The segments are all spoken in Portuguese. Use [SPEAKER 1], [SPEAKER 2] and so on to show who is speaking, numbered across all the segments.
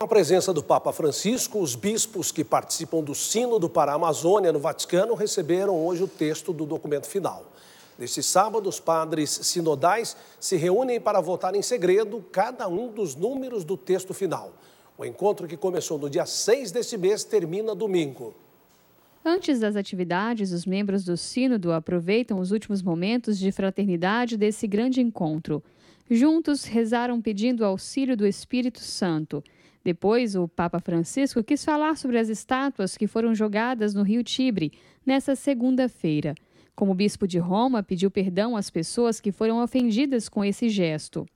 [SPEAKER 1] Com a presença do Papa Francisco, os bispos que participam do Sínodo para a Amazônia no Vaticano receberam hoje o texto do documento final. Neste sábado, os padres sinodais se reúnem para votar em segredo cada um dos números do texto final. O encontro que começou no dia 6 deste mês termina domingo.
[SPEAKER 2] Antes das atividades, os membros do Sínodo aproveitam os últimos momentos de fraternidade desse grande encontro. Juntos rezaram pedindo auxílio do Espírito Santo. Depois, o Papa Francisco quis falar sobre as estátuas que foram jogadas no Rio Tibre nessa segunda-feira. Como bispo de Roma, pediu perdão às pessoas que foram ofendidas com esse gesto.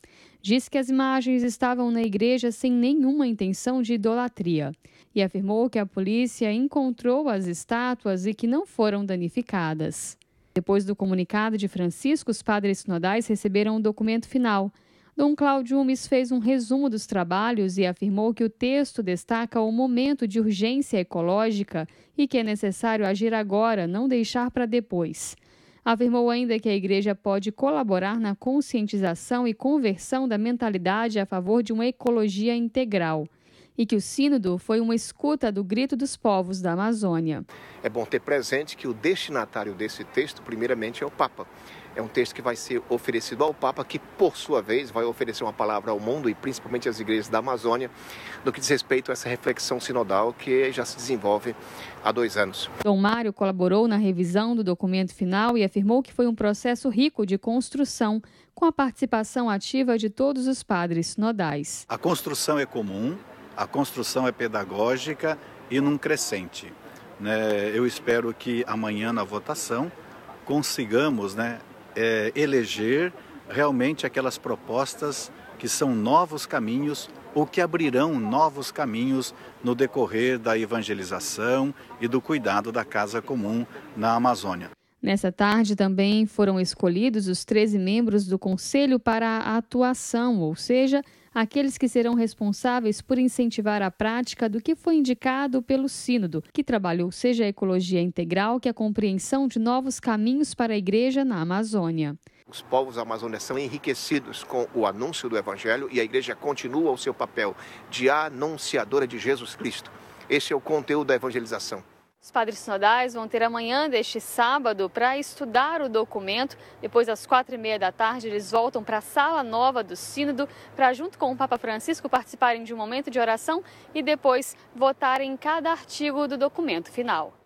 [SPEAKER 2] Disse que as imagens estavam na igreja sem nenhuma intenção de idolatria e afirmou que a polícia encontrou as estátuas e que não foram danificadas. Depois do comunicado de Francisco, os padres sinodais receberam o um documento final Dom Cláudio Umes fez um resumo dos trabalhos e afirmou que o texto destaca o momento de urgência ecológica e que é necessário agir agora, não deixar para depois. Afirmou ainda que a igreja pode colaborar na conscientização e conversão da mentalidade a favor de uma ecologia integral e que o Sínodo foi uma escuta do grito dos povos da Amazônia. É
[SPEAKER 3] bom ter presente que o destinatário desse texto, primeiramente, é o Papa. É um texto que vai ser oferecido ao Papa, que por sua vez vai oferecer uma palavra ao mundo e principalmente às igrejas da Amazônia, no que diz respeito a essa reflexão sinodal que já se desenvolve há dois anos.
[SPEAKER 2] Dom Mário colaborou na revisão do documento final e afirmou que foi um processo rico de construção, com a participação ativa de todos os padres nodais.
[SPEAKER 4] A construção é comum, a construção é pedagógica e num crescente. Né? Eu espero que amanhã na votação consigamos né, é, eleger realmente aquelas propostas que são novos caminhos ou que abrirão novos caminhos no decorrer da evangelização e do cuidado da casa comum na Amazônia.
[SPEAKER 2] Nessa tarde também foram escolhidos os 13 membros do Conselho para a Atuação, ou seja, aqueles que serão responsáveis por incentivar a prática do que foi indicado pelo Sínodo, que trabalhou seja a ecologia integral que a compreensão de novos caminhos para a igreja na Amazônia.
[SPEAKER 3] Os povos amazônicos são enriquecidos com o anúncio do Evangelho e a igreja continua o seu papel de anunciadora de Jesus Cristo. Esse é o conteúdo da evangelização.
[SPEAKER 2] Os padres sinodais vão ter amanhã deste sábado para estudar o documento. Depois, às quatro e meia da tarde, eles voltam para a sala nova do sínodo para, junto com o Papa Francisco, participarem de um momento de oração e depois votarem cada artigo do documento final.